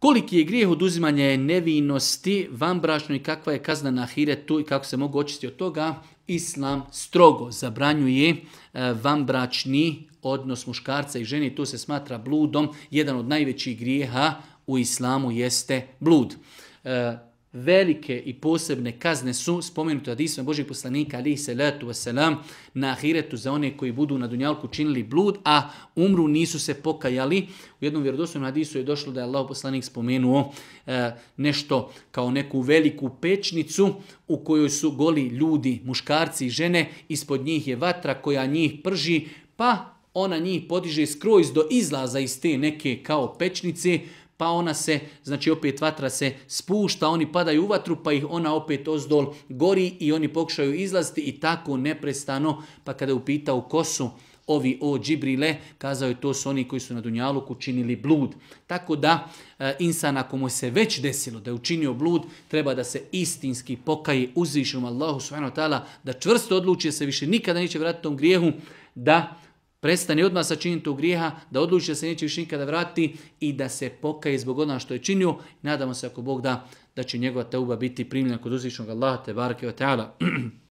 Koliki je grijeh oduzimanja nevinosti vambračno i kakva je kazna na hiretu i kako se mogu očistiti od toga? Islam strogo zabranjuje e, vanbračni odnos muškarca i ženi. To se smatra bludom. Jedan od najvećih grijeha u islamu jeste blud. E, velike i posebne kazne su spomenute od Isma Božeg poslanika se salatu wasalam na ahiretu za one koji budu na dunjalku činili blud, a umru nisu se pokajali. U jednom vjerodosnovnom hadisu je došlo da je Allah poslanik spomenuo e, nešto kao neku veliku pečnicu u kojoj su goli ljudi, muškarci i žene, ispod njih je vatra koja njih prži, pa ona njih podiže skroz do izlaza iz te neke kao pečnice, pa ona se, znači opet vatra se spušta, oni padaju u vatru, pa ih ona opet ozdol gori i oni pokušaju izlaziti i tako neprestano, pa kada upita u kosu ovi o Džibrile, kazao je to su oni koji su na Dunjaluku činili blud. Tako da, e, insan ako mu se već desilo da je učinio blud, treba da se istinski pokaje uzvišom Allahu subhanahu wa ta'ala, da čvrsto odluči da se više nikada neće vratiti tom grijehu, da prestane odmah sa činjenim tog grijeha, da odluči da se neće više nikada vratiti i da se pokaje zbog onoga što je činio. Nadamo se ako Bog da, da će njegova teuba biti primljena kod uzvišnog Allaha, te barke o teala.